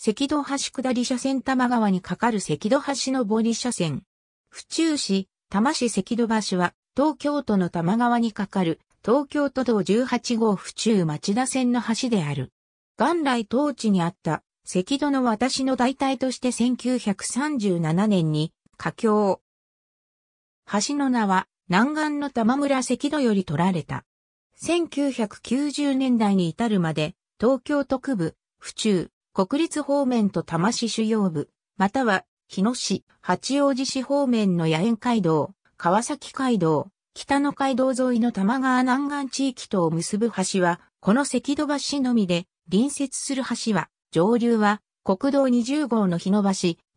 赤道橋下り車線多摩川に架かる赤道橋の上り車線。府中市、多摩市赤道橋は、東京都の多摩川に架かる、東京都道18号府中町田線の橋である。元来当地にあった、赤道の私の代替として1937年に、架橋。橋の名は、南岸の玉村赤道より取られた。1990年代に至るまで、東京都区部、府中、国立方面と多摩市主要部、または日野市、八王子市方面の野苑街道、川崎街道、北の街道沿いの玉川南岸地域とを結ぶ橋は、この赤土橋のみで、隣接する橋は、上流は国道20号の日野橋、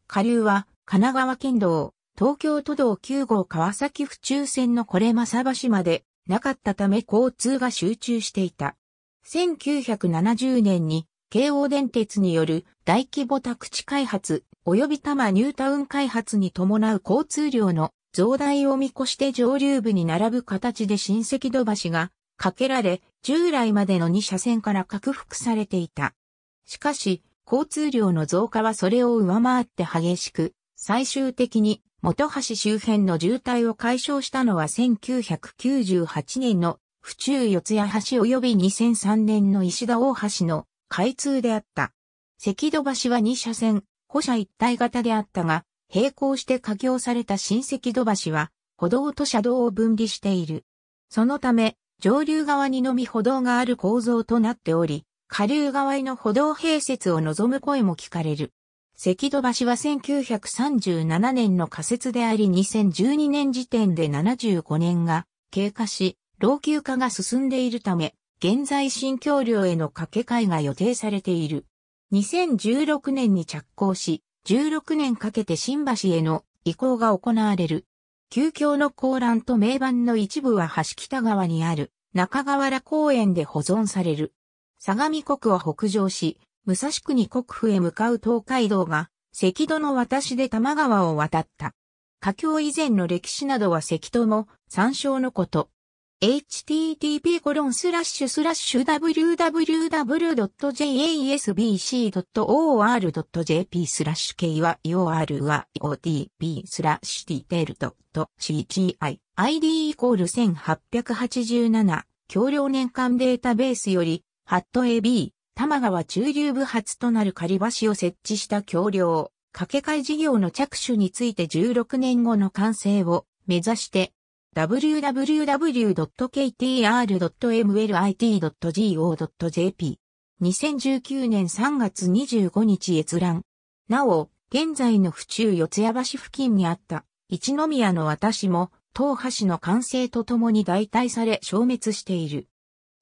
下流は神奈川県道、東京都道9号川崎府中線のこれ正橋までなかったため交通が集中していた。1970年に京王電鉄による大規模宅地開発及び多摩ニュータウン開発に伴う交通量の増大を見越して上流部に並ぶ形で新赤土橋が架けられ、従来までの2車線から拡幅されていた。しかし、交通量の増加はそれを上回って激しく、最終的に元橋周辺の渋滞を解消したのは1998年の府中四谷橋及び2003年の石田大橋の開通であった。赤戸橋は2車線、歩車一体型であったが、並行して架橋された新赤戸橋は、歩道と車道を分離している。そのため、上流側にのみ歩道がある構造となっており、下流側への歩道併設を望む声も聞かれる。赤戸橋は1937年の仮設であり2012年時点で75年が経過し、老朽化が進んでいるため、現在新橋梁への掛け替えが予定されている。2016年に着工し、16年かけて新橋への移行が行われる。旧橋の高欄と名板の一部は橋北側にある中河原公園で保存される。相模国は北上し、武蔵国国府へ向かう東海道が、赤戸の渡しで多摩川を渡った。華僑以前の歴史などは赤戸も参照のこと。http://www.jasbc.or.jp スラッシュ k y o r y o t p スラッシュ detail.cgi id イコール1887橋梁年間データベースよりハット AB 玉川中流部発となる仮橋を設置した橋梁掛け替え事業の着手について16年後の完成を目指して www.ktr.mlit.go.jp。2019年3月25日閲覧。なお、現在の府中四谷橋付近にあった、一宮の私も、東橋の完成とともに代替され消滅している。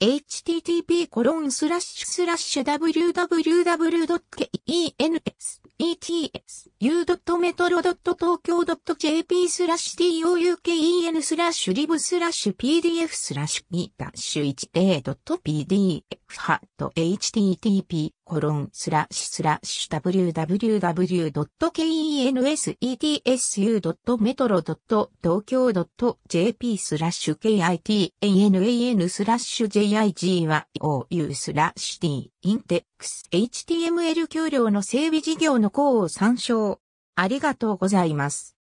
http://www.kens https://u.metro.tokyo.jp スラッシュ touken スラッシュ rib スラッシュ pdf スラッシュ p-1a.pdf ト・ h t t p コロンスラッシュスラッシュ www.kensetsu.metro.tokyo.jp スラッシュ kitanan スラッシュ jigyou スラッシュ d インデックス html 給料の整備事業の項を参照。ありがとうございます。